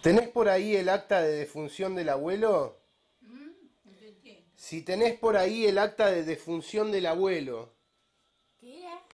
¿Tenés por ahí el acta de defunción del abuelo? Mm, si tenés por ahí el acta de defunción del abuelo,